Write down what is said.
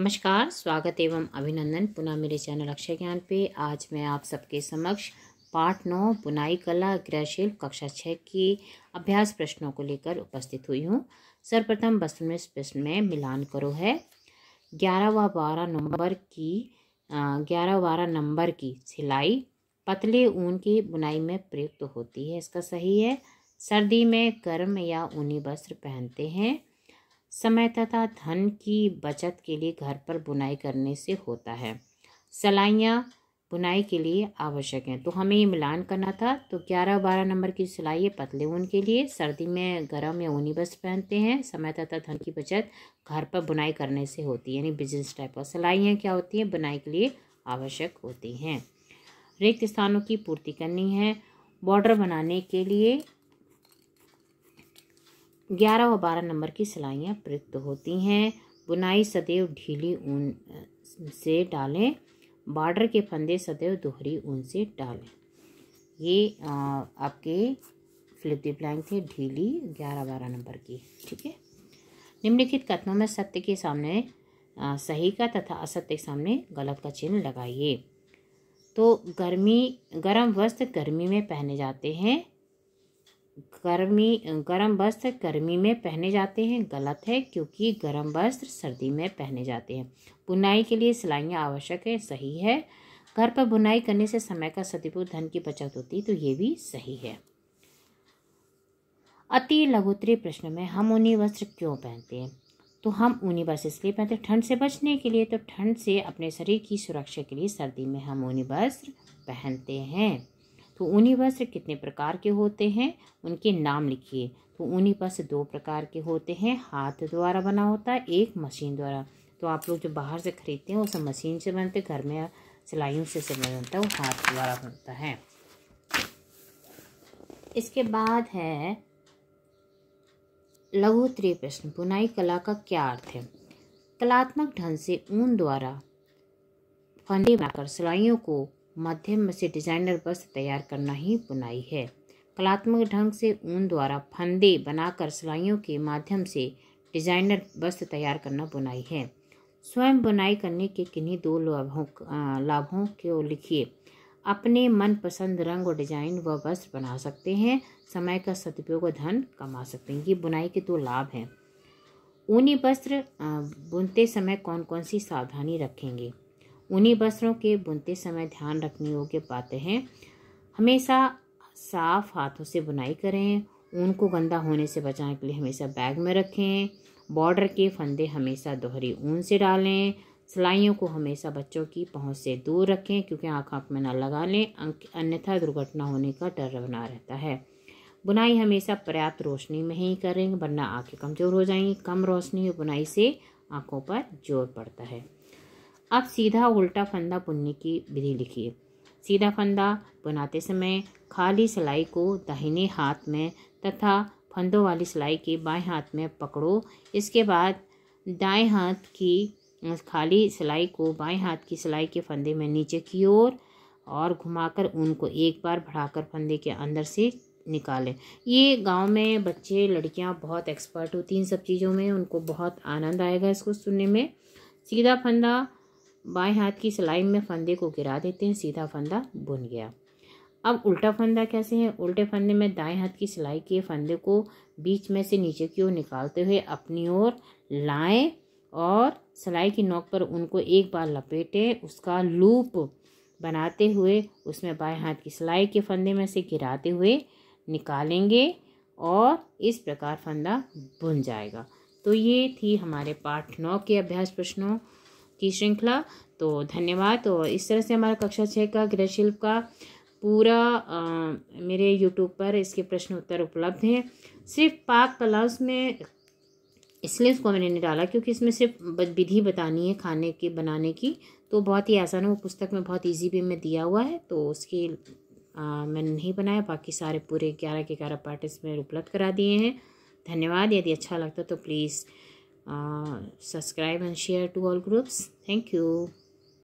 नमस्कार स्वागत एवं अभिनंदन पुनः मेरे चैनल अक्षय ज्ञान पे आज मैं आप सबके समक्ष पाठ नौ बुनाई कला गृहशिल्प कक्षा छः की अभ्यास प्रश्नों को लेकर उपस्थित हुई हूँ सर्वप्रथम वस्तु में प्रश्न में मिलान करो है ग्यारह व बारह नंबर की ग्यारह बारह नंबर की सिलाई पतले ऊन की बुनाई में प्रयुक्त होती है इसका सही है सर्दी में गर्म या ऊनी वस्त्र पहनते हैं समय तथा धन की बचत के लिए घर पर बुनाई करने से होता है सिलाइयाँ बुनाई के लिए आवश्यक हैं तो हमें ये मिलान करना था तो ग्यारह बारह नंबर की सिलाई है पतले ऊन के लिए सर्दी में गर्म या ऊनी बस पहनते हैं समय तथा धन की बचत घर पर बुनाई करने से होती है यानी बिजनेस टाइप और सिलाइयाँ क्या होती हैं बुनाई के लिए आवश्यक होती हैं रिक्त स्थानों की पूर्ति करनी है बॉर्डर बनाने के लिए ग्यारह व बारह नंबर की सिलाइयाँ प्रयुक्त होती हैं बुनाई सदैव ढीली ऊन से डालें बॉर्डर के फंदे सदैव दोहरी ऊन से डालें ये आ, आपके फ्लिपी ब्लैंक थे ढीली ग्यारह बारह नंबर की ठीक है निम्नलिखित कथनों में सत्य के सामने आ, सही का तथा असत्य के सामने गलत का चिन्ह लगाइए तो गर्मी गर्म वस्त्र गर्मी में पहने जाते हैं गर्मी गर्म वस्त्र गर्मी में पहने जाते हैं गलत है क्योंकि गर्म वस्त्र सर्दी में पहने जाते हैं बुनाई के लिए सिलाइयाँ आवश्यक है सही है घर पर बुनाई करने से समय का सदुपयोग धन की बचत होती है तो ये भी सही है अति लघुतरी प्रश्न में हम ऊनी वस्त्र क्यों पहनते हैं तो हम ऊनी वस्त्र इसलिए पहनते हैं ठंड से बचने के लिए तो ठंड से अपने शरीर की सुरक्षा के लिए सर्दी में हम ऊनी वस्त्र पहनते हैं तो ऊनी वस्त्र कितने प्रकार के होते हैं उनके नाम लिखिए तो ऊनी वस्त्र दो प्रकार के होते हैं हाथ द्वारा बना होता है एक मशीन द्वारा तो आप लोग जो बाहर से खरीदते हैं वो सब मशीन से बनते घर में सिलाइयों से सब बनता है वो हाथ द्वारा बनता है इसके बाद है लघु त्रिय प्रश्न बुनाई कला का क्या अर्थ है कलात्मक ढंग से ऊन द्वारा फंदे बनाकर सिलाइयों को माध्यम से डिजाइनर वस्त्र तैयार करना ही बुनाई है कलात्मक ढंग से ऊन द्वारा फंदे बनाकर सिलाइयों के माध्यम से डिजाइनर वस्त्र तैयार करना बुनाई है स्वयं बुनाई करने के किन्हीं दो लाभों लाभों को लिखिए अपने मनपसंद रंग और डिजाइन व वस्त्र बना सकते हैं समय का सदुपयोग और धन कमा सकते हैं ये बुनाई के दो लाभ हैं ऊनी वस्त्र बुनते समय कौन कौन सी सावधानी रखेंगे उन्हीं वस्त्रों के बुनते समय ध्यान रखने योग्य पाते हैं हमेशा साफ हाथों से बुनाई करें ऊन को गंदा होने से बचाने के लिए हमेशा बैग में रखें बॉर्डर के फंदे हमेशा दोहरी ऊन से डालें सिलाइयों को हमेशा बच्चों की पहुंच से दूर रखें क्योंकि आँख आँख में ना लगा लें अन्यथा दुर्घटना होने का डर बना रहता है बुनाई हमेशा पर्याप्त रोशनी में ही करें वरना आँखें कमज़ोर हो जाएंगी कम रोशनी बुनाई से आँखों पर जोर पड़ता है अब सीधा उल्टा फंदा बुनने की विधि लिखिए सीधा फंदा बुनाते समय खाली सिलाई को दाहिने हाथ में तथा फंदों वाली सिलाई के बाएं हाथ में पकड़ो इसके बाद दाएं हाथ की खाली सिलाई को बाएं हाथ की सिलाई के फंदे में नीचे की ओर और, घुमाकर उनको एक बार बढ़ाकर फंदे के अंदर से निकालें ये गांव में बच्चे लड़कियां बहुत एक्सपर्ट होती हैं इन सब चीज़ों में उनको बहुत आनंद आएगा इसको सुनने में सीधा फंदा बाएं हाथ की सिलाई में फंदे को गिरा देते हैं सीधा फंदा बुन गया अब उल्टा फंदा कैसे है उल्टे फंदे में दाएं हाथ की सिलाई के फंदे को बीच में से नीचे की ओर निकालते हुए अपनी ओर लाएं और सिलाई की नोक पर उनको एक बार लपेटें उसका लूप बनाते हुए उसमें बाएं हाथ की सिलाई के फंदे में से गिराते हुए निकालेंगे और इस प्रकार फंदा बुन जाएगा तो ये थी हमारे पाठ नौ के अभ्यास प्रश्नों की श्रृंखला तो धन्यवाद तो इस तरह से हमारा कक्षा छः का गृहशिल्प का पूरा आ, मेरे यूट्यूब पर इसके प्रश्न उत्तर उपलब्ध हैं सिर्फ पाक कला उसमें इसलिए उसको मैंने नहीं डाला क्योंकि इसमें सिर्फ विधि बतानी है खाने की बनाने की तो बहुत ही आसान है वो पुस्तक में बहुत इजी भी में दिया हुआ है तो उसकी मैंने नहीं बनाया बाकी सारे पूरे ग्यारह के ग्यारह पार्ट इसमें उपलब्ध करा दिए हैं धन्यवाद यदि अच्छा लगता तो please uh, subscribe and share to all groups thank you